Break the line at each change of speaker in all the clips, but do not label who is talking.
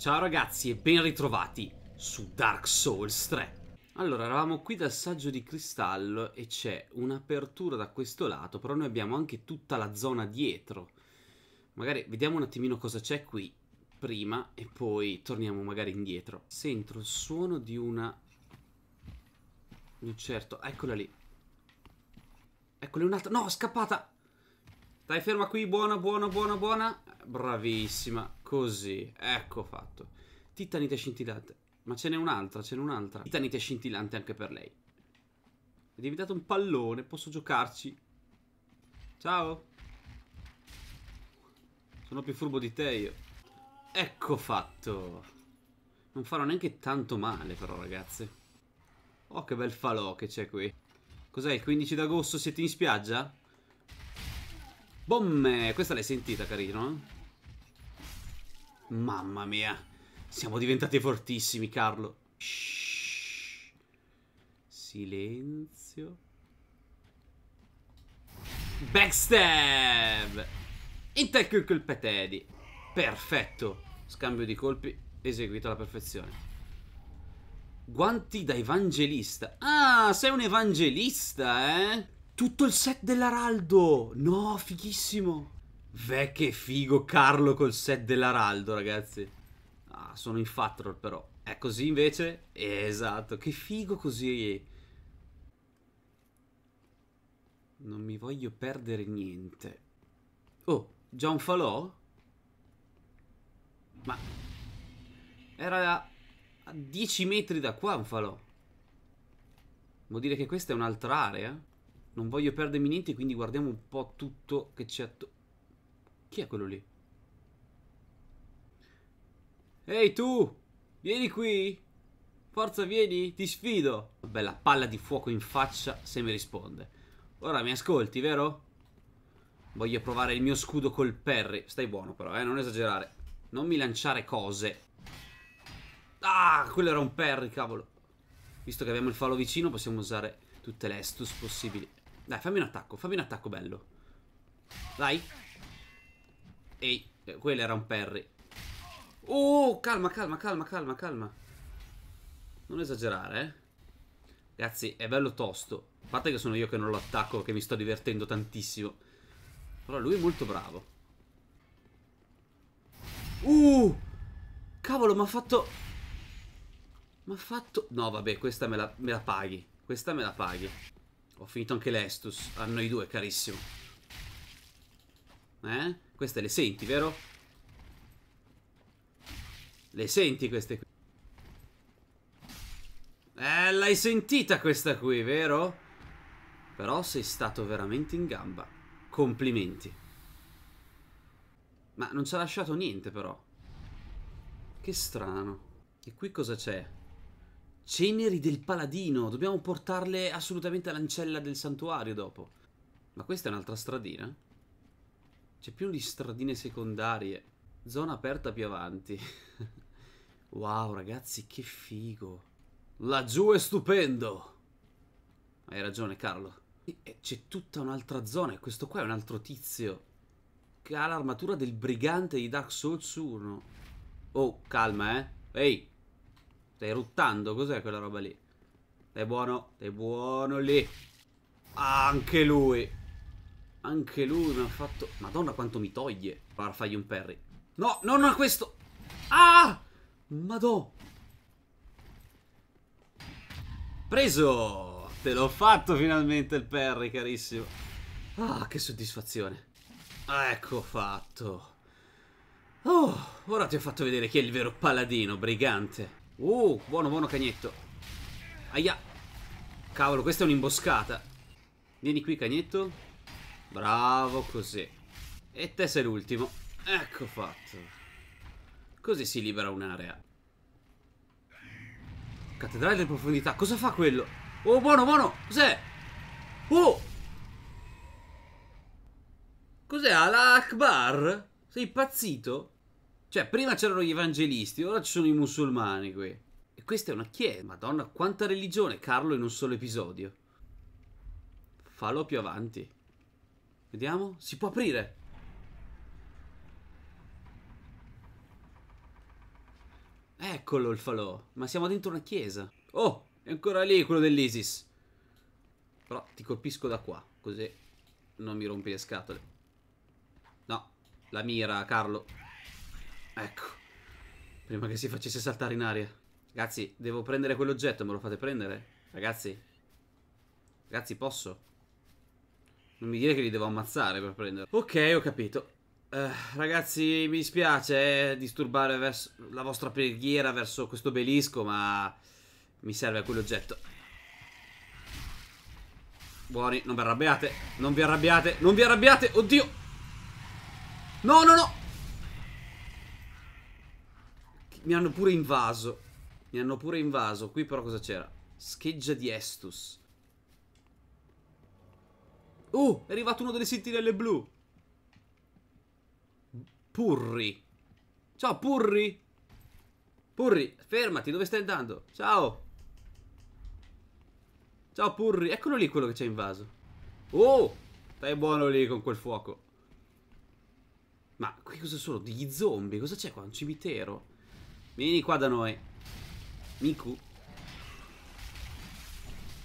Ciao ragazzi e ben ritrovati su Dark Souls 3. Allora, eravamo qui dal saggio di cristallo e c'è un'apertura da questo lato, però noi abbiamo anche tutta la zona dietro. Magari vediamo un attimino cosa c'è qui prima e poi torniamo magari indietro. Sento il suono di una... Di un Certo, eccola lì. Eccola un'altra... No, scappata! Dai, ferma qui, buona, buona, buona, buona. Bravissima. Così, ecco fatto. Titanite scintillante. Ma ce n'è un'altra, ce n'è un'altra. Titanite scintillante anche per lei. È diventato un pallone, posso giocarci. Ciao. Sono più furbo di te io. Ecco fatto. Non farò neanche tanto male però ragazze. Oh che bel falò che c'è qui. Cos'è il 15 d'agosto siete in spiaggia? Bombe! Questa l'hai sentita carino, eh? Mamma mia. Siamo diventati fortissimi, Carlo. Shhh. Silenzio. Backstab! Intecco col petedi. Perfetto. Scambio di colpi eseguito alla perfezione. Guanti da evangelista. Ah, sei un evangelista, eh? Tutto il set dell'araldo. No, fighissimo. Vè che figo Carlo col set dell'Araldo ragazzi ah, sono in Fatrol però È così invece? esatto Che figo così Non mi voglio perdere niente Oh Già un falò? Ma Era a 10 metri da qua un falò Vuol dire che questa è un'altra area? Non voglio perdermi niente quindi guardiamo un po' tutto che c'è attorno chi è quello lì? Ehi tu! Vieni qui! Forza vieni, ti sfido! Bella palla di fuoco in faccia se mi risponde. Ora mi ascolti, vero? Voglio provare il mio scudo col Perry. Stai buono però, eh, non esagerare. Non mi lanciare cose. Ah, quello era un Perry, cavolo. Visto che abbiamo il fallo vicino, possiamo usare tutte le Estus possibili. Dai, fammi un attacco, fammi un attacco bello. Dai. Ehi, quello era un Perry. Oh, calma, calma, calma, calma, calma. Non esagerare, eh. Ragazzi, è bello tosto. A parte che sono io che non lo attacco, che mi sto divertendo tantissimo. Però lui è molto bravo. Uh! Cavolo, mi ha fatto... Mi ha fatto... No, vabbè, questa me la, me la paghi. Questa me la paghi. Ho finito anche l'Estus. A noi due, carissimo. Eh? Queste le senti, vero? Le senti queste qui? Eh, l'hai sentita questa qui, vero? Però sei stato veramente in gamba. Complimenti. Ma non ci ha lasciato niente, però. Che strano. E qui cosa c'è? Ceneri del paladino. Dobbiamo portarle assolutamente all'ancella del santuario dopo. Ma questa è un'altra stradina? C'è più di stradine secondarie. Zona aperta più avanti. wow, ragazzi, che figo. Laggiù è stupendo. Hai ragione, Carlo. C'è tutta un'altra zona e questo qua è un altro tizio. Che ha l'armatura del brigante di Dark Souls 1. Oh, calma, eh. Ehi. Stai ruttando, cos'è quella roba lì? Stai buono, stai buono lì. anche lui. Anche lui mi ha fatto... Madonna quanto mi toglie. Prova fagli un parry. No, non a questo! Ah! Madò! Preso! Te l'ho fatto finalmente il parry, carissimo. Ah, che soddisfazione. Ah, ecco fatto. Oh, ora ti ho fatto vedere chi è il vero paladino, brigante. Uh, buono, buono cagnetto. Aia. Cavolo, questa è un'imboscata. Vieni qui, cagnetto. Bravo così. E te sei l'ultimo. Ecco fatto. Così si libera un'area. Cattedrale delle profondità. Cosa fa quello? Oh, buono, buono. Cos'è? Oh! Cos'è? Alla Akbar? Sei impazzito? Cioè, prima c'erano gli evangelisti, ora ci sono i musulmani qui. E questa è una chiesa. Madonna, quanta religione, Carlo, in un solo episodio. Fallo più avanti. Vediamo. Si può aprire. Eccolo il falò. Ma siamo dentro una chiesa. Oh, è ancora lì quello dell'Isis. Però ti colpisco da qua, così non mi rompi le scatole. No, la mira, Carlo. Ecco. Prima che si facesse saltare in aria. Ragazzi, devo prendere quell'oggetto, me lo fate prendere? Ragazzi. Ragazzi, posso? Non mi dire che li devo ammazzare per prendere. Ok, ho capito. Uh, ragazzi, mi dispiace eh, disturbare la vostra preghiera verso questo obelisco, ma mi serve quell'oggetto. Buoni, non vi arrabbiate, non vi arrabbiate, non vi arrabbiate, oddio! No, no, no! Mi hanno pure invaso. Mi hanno pure invaso. Qui però cosa c'era? Scheggia di Estus. Uh, è arrivato uno delle sentinelle blu. Purri. Ciao, Purri. Purri, fermati, dove stai andando? Ciao. Ciao, Purri. Eccolo lì quello che ci ha invaso. Oh, stai buono lì con quel fuoco. Ma qui cosa sono? Degli zombie? Cosa c'è qua? Un cimitero? Vieni qua da noi. Miku.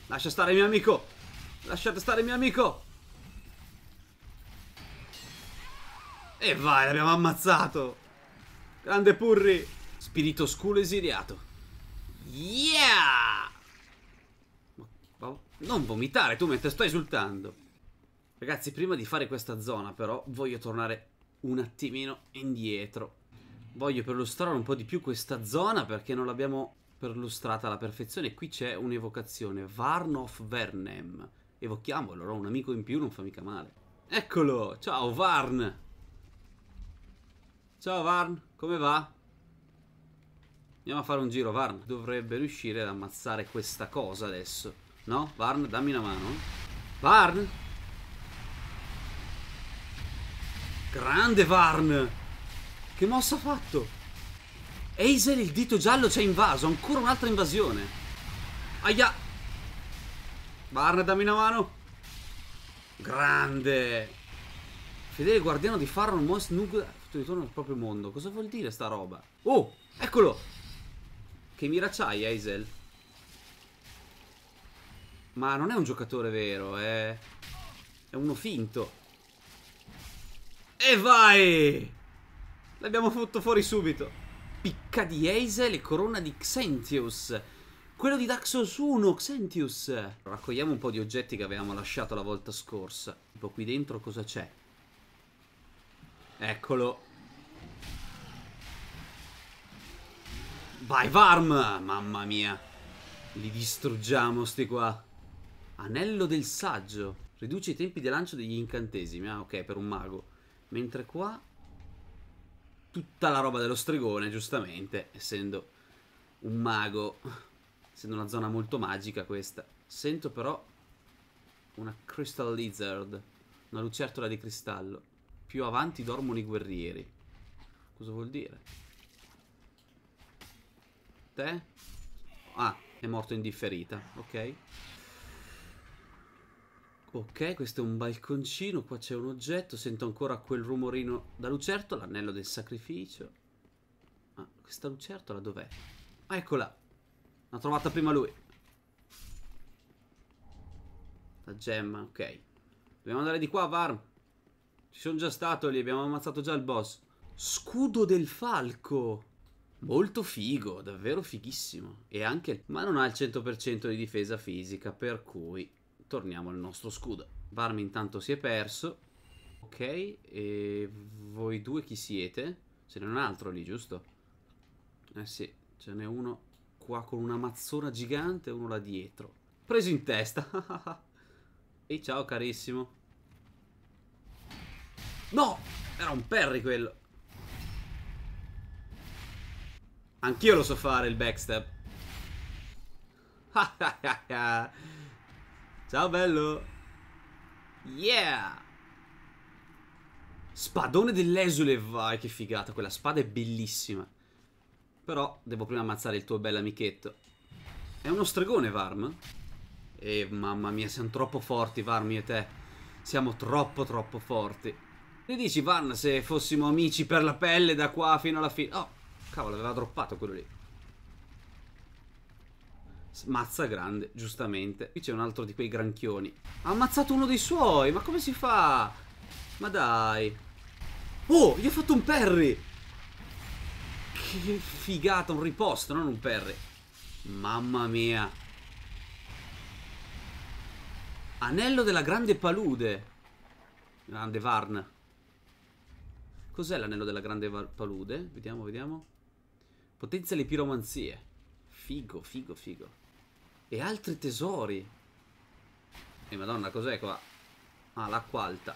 Lascia stare mio amico. Lasciate stare mio amico. E vai, l'abbiamo ammazzato. Grande Purri. Spirito oscuro esiliato. Yeah! Non vomitare, tu mentre sto esultando. Ragazzi, prima di fare questa zona però voglio tornare un attimino indietro. Voglio perlustrare un po' di più questa zona perché non l'abbiamo perlustrata alla perfezione. Qui c'è un'evocazione, Varnof Vernem. Evochiamolo, allora un amico in più non fa mica male. Eccolo, ciao Varn! Ciao Varn, come va? Andiamo a fare un giro, Varn. Dovrebbe riuscire ad ammazzare questa cosa adesso. No? Varn, dammi una mano. Varn! Grande Varn! Che mossa ha fatto? Hazel, il dito giallo, ci ha invaso. Ancora un'altra invasione. Aia! Varn, dammi una mano. Grande! Fedele guardiano di Farron Most Nugla tutto intorno al proprio mondo. Cosa vuol dire sta roba? Oh, eccolo! Che mira c'hai, Hazel? Ma non è un giocatore vero, è... È uno finto. E vai! L'abbiamo fatto fuori subito. Picca di Hazel e corona di Xentius. Quello di Dark Souls 1, Xentius. Raccogliamo un po' di oggetti che avevamo lasciato la volta scorsa. Tipo qui dentro cosa c'è? Eccolo. Vai Varm! Mamma mia. Li distruggiamo sti qua. Anello del saggio. Riduce i tempi di lancio degli incantesimi. Ah, ok, per un mago. Mentre qua... Tutta la roba dello stregone, giustamente. Essendo un mago. Essendo una zona molto magica questa. Sento però... Una Crystal Lizard. Una lucertola di cristallo. Più avanti dormono i guerrieri. Cosa vuol dire? Te? Ah, è morto in differita, ok. Ok, questo è un balconcino, qua c'è un oggetto, sento ancora quel rumorino da lucertola, l'anello del sacrificio. Ah, questa lucertola dov'è? Ah, eccola! L'ha trovata prima lui. La gemma, ok. Dobbiamo andare di qua, Varm. Ci sono già stato lì, abbiamo ammazzato già il boss. Scudo del falco! Molto figo, davvero fighissimo. E anche, ma non ha il 100% di difesa fisica, per cui torniamo al nostro scudo. Varmi intanto si è perso. Ok, e voi due chi siete? Ce n'è un altro lì, giusto? Eh sì, ce n'è uno qua con una mazzona gigante e uno là dietro. Preso in testa. Ehi, ciao carissimo. No! Era un Perry quello. Anch'io lo so fare il backstab. Ciao bello. Yeah. Spadone dell'esule, vai che figata, quella spada è bellissima. Però devo prima ammazzare il tuo bel amichetto È uno stregone, Varm? E mamma mia, siamo troppo forti, Varm, io e te. Siamo troppo, troppo forti. Che dici, Varm, se fossimo amici per la pelle da qua fino alla fine? Oh, Cavolo, aveva droppato quello lì. Mazza grande, giustamente. Qui c'è un altro di quei granchioni. Ha ammazzato uno dei suoi, ma come si fa? Ma dai. Oh, gli ho fatto un perry. Che figata, un riposto, non un perry. Mamma mia. Anello della grande palude. Grande Varn. Cos'è l'anello della grande palude? Vediamo, vediamo. Potenzia le piromanzie. Figo, figo, figo. E altri tesori. E madonna, cos'è qua? Ah, l'acqua alta.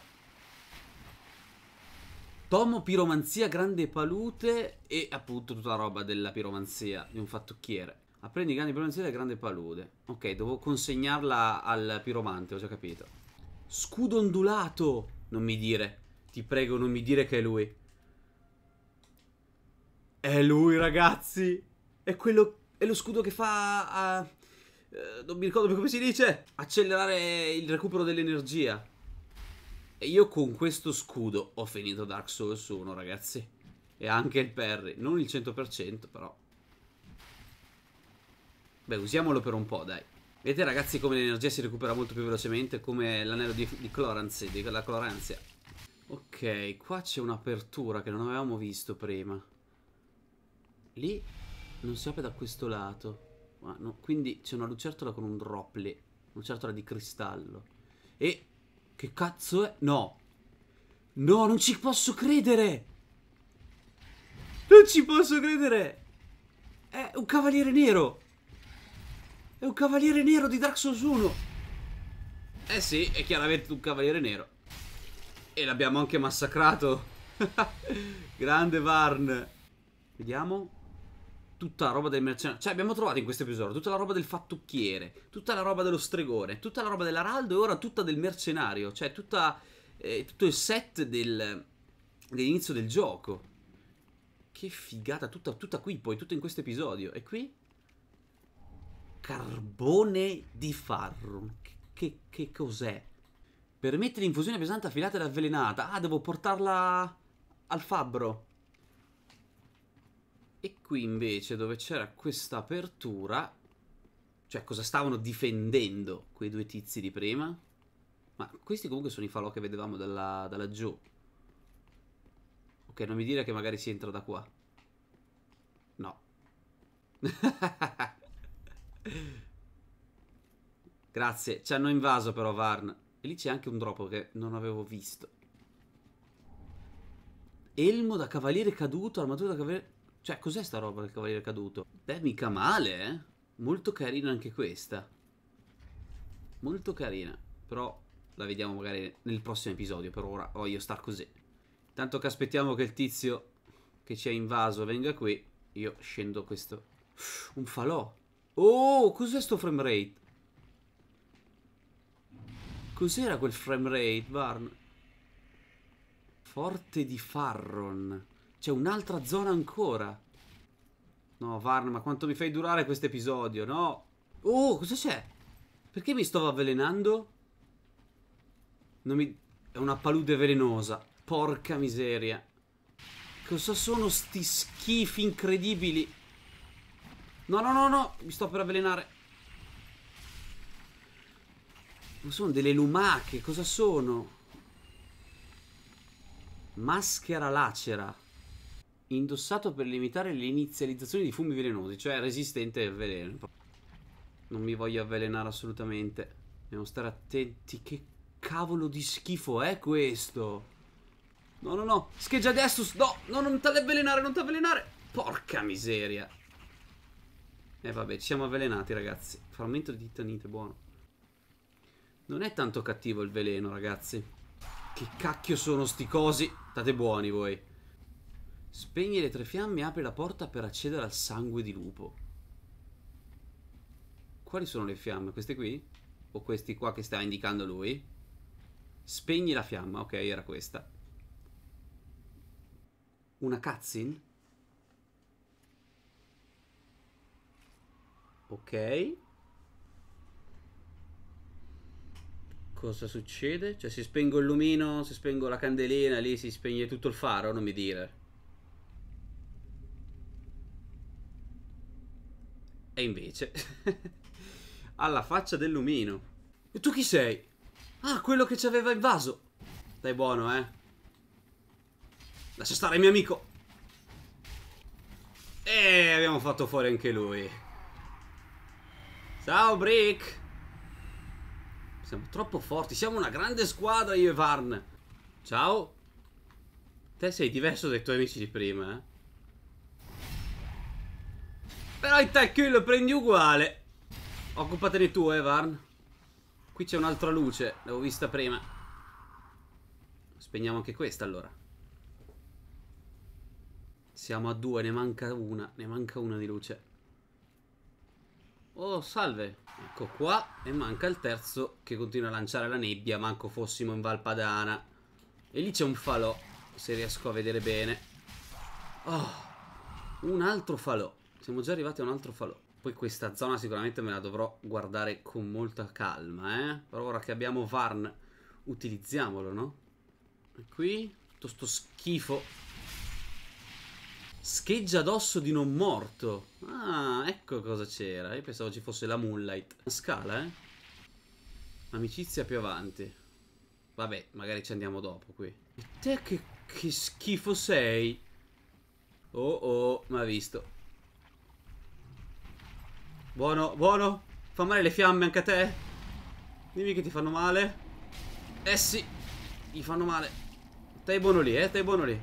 Tomo piromanzia, grande palute e appunto tutta la roba della piromanzia, di un fattucchiere. Apprendi grande piromanzia e grande palude. Ok, devo consegnarla al piromante, ho già capito. Scudo ondulato! Non mi dire. Ti prego, non mi dire che è lui. È lui, ragazzi. È quello. È lo scudo che fa. A... Eh, non mi ricordo più come si dice. Accelerare il recupero dell'energia. E io con questo scudo ho finito Dark Souls 1, ragazzi. E anche il Perry. Non il 100%, però. Beh, usiamolo per un po', dai. Vedete, ragazzi, come l'energia si recupera molto più velocemente. Come l'anello di, di Cloranzi, della Cloranzia. Ok, qua c'è un'apertura che non avevamo visto prima. Lì non si apre da questo lato. No, quindi c'è una lucertola con un droplet. Lucertola di cristallo. E... Che cazzo è? No. No, non ci posso credere. Non ci posso credere. È un cavaliere nero. È un cavaliere nero di Dark Souls 1. Eh sì, è chiaramente un cavaliere nero. E l'abbiamo anche massacrato. Grande Varn. Vediamo tutta la roba del mercenario. Cioè, abbiamo trovato in questo episodio tutta la roba del fattucchiere, tutta la roba dello stregone, tutta la roba dell'araldo e ora tutta del mercenario. Cioè, tutta, eh, tutto il set del, dell'inizio del gioco. Che figata, tutta, tutta qui poi, tutto in questo episodio. E qui? Carbone di Farrum. Che, che, che cos'è? Permette l'infusione pesante affilata ed avvelenata. Ah, devo portarla al fabbro. E qui invece dove c'era questa apertura, cioè cosa stavano difendendo quei due tizi di prima? Ma questi comunque sono i falò che vedevamo dalla, dalla giù. Ok, non mi dire che magari si entra da qua. No. Grazie, ci hanno invaso però Varn. E lì c'è anche un drop che non avevo visto. Elmo da cavaliere caduto, armatura da cavaliere... Cioè, cos'è sta roba del cavaliere caduto? Beh, mica male, eh? Molto carina anche questa. Molto carina. Però la vediamo magari nel prossimo episodio. Per ora voglio star così. Tanto che aspettiamo che il tizio che ci ha invaso venga qui. Io scendo questo. Un falò. Oh, cos'è sto frame rate? Cos'era quel frame rate, Barn? Forte di Farron. C'è un'altra zona ancora. No, Varn, ma quanto mi fai durare questo episodio, no? Oh, cosa c'è? Perché mi stavo avvelenando? Non mi... È una palude velenosa. Porca miseria. Cosa sono sti schifi incredibili? No, no, no, no. Mi sto per avvelenare. Ma sono delle lumache. Cosa sono? Maschera lacera. Indossato per limitare le inizializzazioni di fumi velenosi, cioè resistente al veleno. Non mi voglio avvelenare assolutamente. Dobbiamo stare attenti. Che cavolo di schifo è questo? No, no, no. Scheggia adesso. No, no, non ti avvelenare, non ti avvelenare. Porca miseria. Eh vabbè, ci siamo avvelenati ragazzi. Frammento di titanite, buono. Non è tanto cattivo il veleno, ragazzi. Che cacchio sono sti cosi? State buoni voi. Spegni le tre fiamme e apri la porta per accedere al sangue di lupo. Quali sono le fiamme? Queste qui? O questi qua che sta indicando lui? Spegni la fiamma, ok, era questa. Una cutscene? Ok. Cosa succede? Cioè se spengo il lumino, se spengo la candelina, lì si spegne tutto il faro, non mi dire. E invece... alla faccia del lumino. E tu chi sei? Ah, quello che ci aveva invaso. Dai buono, eh. Lascia stare mio amico. E abbiamo fatto fuori anche lui. Ciao, Brick. Siamo troppo forti. Siamo una grande squadra, io e Varn. Ciao. Te sei diverso dai tuoi amici di prima, eh. Però il tech lo prendi uguale. Occupatene tu, Evarn eh, Qui c'è un'altra luce, l'avevo vista prima. Spegniamo anche questa, allora. Siamo a due, ne manca una. Ne manca una di luce. Oh, salve. Ecco qua. E manca il terzo che continua a lanciare la nebbia. Manco fossimo in Valpadana. E lì c'è un falò. Se riesco a vedere bene. Oh, un altro falò. Siamo già arrivati a un altro falò. Poi questa zona sicuramente me la dovrò guardare con molta calma, eh. Però ora che abbiamo Varn, utilizziamolo, no? E qui, tutto sto schifo. Scheggia d'osso di non morto. Ah, ecco cosa c'era. Io pensavo ci fosse la Moonlight. Una scala, eh. Amicizia più avanti. Vabbè, magari ci andiamo dopo qui. E te che, che schifo sei? Oh oh, ma visto. Buono, buono. Fa male le fiamme anche a te? Dimmi che ti fanno male. Eh sì, gli fanno male. Stai buono lì, eh, stai buono lì.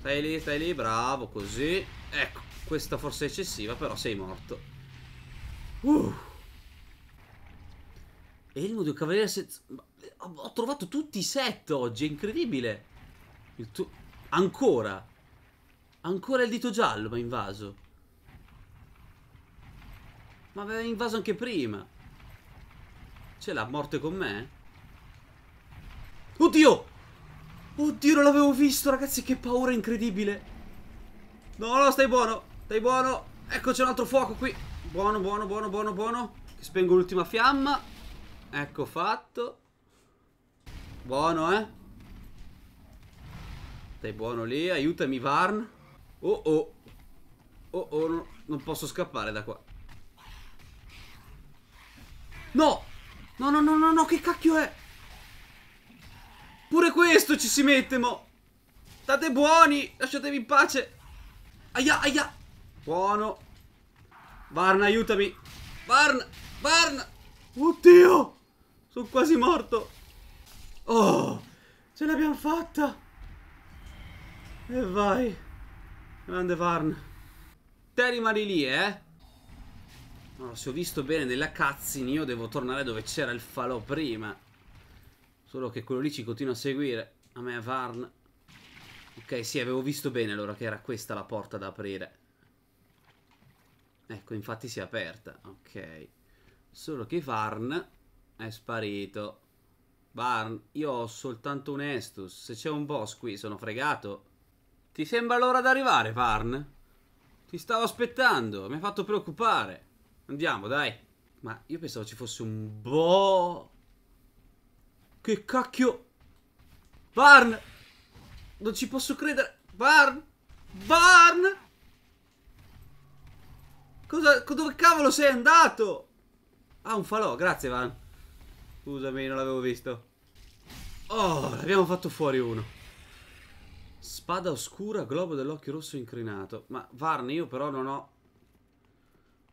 Stai lì, stai lì, bravo, così. Ecco, questa forse è eccessiva, però sei morto. Uh. Elmo di un cavaliere senza... Ho trovato tutti i set oggi, è incredibile. Il Tu... Ancora. Ancora il dito giallo mi ha invaso. Ma aveva invaso anche prima. C'è la morte con me? Oddio! Oddio, non l'avevo visto, ragazzi, che paura incredibile. No, no, stai buono, stai buono. Ecco, c'è un altro fuoco qui. Buono, buono, buono, buono, buono. Spengo l'ultima fiamma. Ecco fatto. Buono, eh. Stai buono lì, aiutami Varn. Oh, oh. Oh, oh, non posso scappare da qua. No! No, no, no, no, no, che cacchio è? Pure questo ci si mette, mo! State buoni! Lasciatemi in pace! Aia, aia! Buono! Varn, aiutami! Varn! Varn! Oddio! Sono quasi morto! Oh! Ce l'abbiamo fatta! E vai! Grande Varn! Te rimani lì, eh? No, se ho visto bene della cutscene io devo tornare dove c'era il falò prima. Solo che quello lì ci continua a seguire. A me, a Varn. Ok, sì, avevo visto bene allora che era questa la porta da aprire. Ecco, infatti si è aperta. Ok. Solo che Varn è sparito. Varn, io ho soltanto un Estus. Se c'è un boss qui sono fregato. Ti sembra l'ora d'arrivare, Varn? Ti stavo aspettando, mi ha fatto preoccupare. Andiamo, dai. Ma io pensavo ci fosse un boh. Che cacchio. Barn. Non ci posso credere. Barn. Barn. Cosa, dove cavolo sei andato? Ah, un falò. Grazie, Van. Scusami, non l'avevo visto. Oh, l'abbiamo fatto fuori uno. Spada oscura, globo dell'occhio rosso incrinato. Ma Varn, io però non ho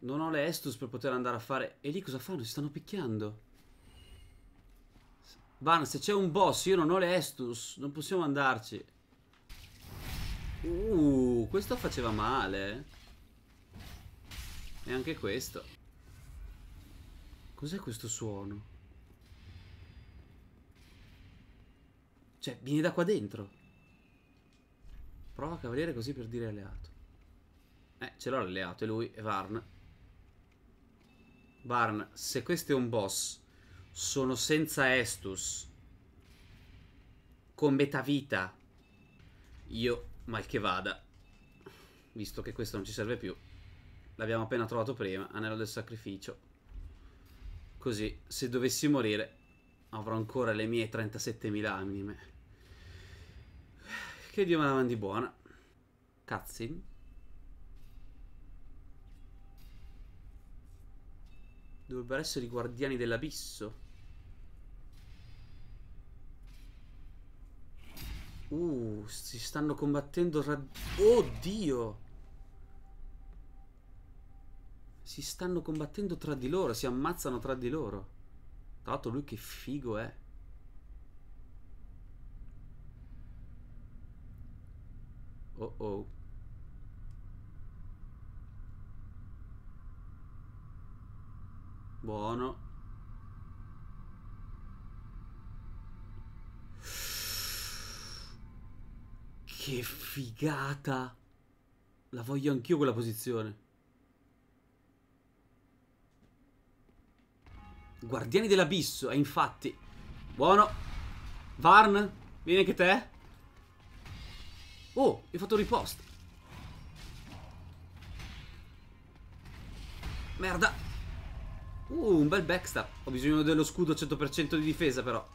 non ho le Estus per poter andare a fare... E lì cosa fanno? Si stanno picchiando. Van, se c'è un boss, io non ho le Estus. Non possiamo andarci. Uh, questo faceva male. E anche questo. Cos'è questo suono? Cioè, vieni da qua dentro. Prova a cavaliere così per dire alleato. Eh, ce l'ho l'alleato, è lui, è Varn. Barn, se questo è un boss, sono senza Estus, con metà vita, io, mal che vada, visto che questo non ci serve più, l'abbiamo appena trovato prima, anello del sacrificio. Così, se dovessi morire, avrò ancora le mie 37.000 anime. Che Dio me la mandi buona. Cutscene. Dovrebbero essere i guardiani dell'abisso. Uh, si stanno combattendo rad... Oddio! Si stanno combattendo tra di loro, si ammazzano tra di loro. Tra l'altro lui che figo è. Oh oh. Buono. Che figata. La voglio anch'io quella posizione. Guardiani dell'abisso, è eh, infatti. Buono. Varn, vieni anche te. Oh, hai fatto riposta. Merda. Uh, un bel backstab. Ho bisogno dello scudo 100% di difesa, però.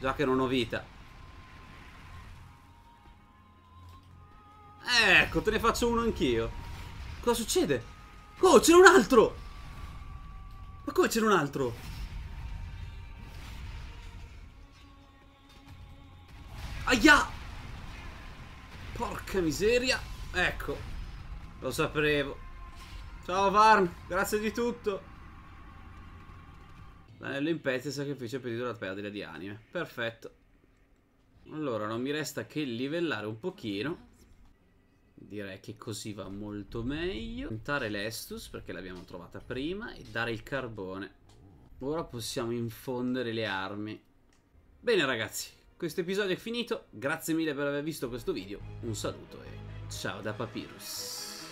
Già che non ho vita. Ecco, te ne faccio uno anch'io. Cosa succede? Oh, c'era un altro! Ma come c'era un altro? Aia! Porca miseria! Ecco, lo sapevo. Ciao Varn, grazie di tutto. L'anello in pezzi e sacrificio pedito la perdita di anime. Perfetto. Allora, non mi resta che livellare un pochino. Direi che così va molto meglio. Puntare l'Estus, perché l'abbiamo trovata prima, e dare il carbone. Ora possiamo infondere le armi. Bene ragazzi, questo episodio è finito. Grazie mille per aver visto questo video. Un saluto e ciao da Papyrus.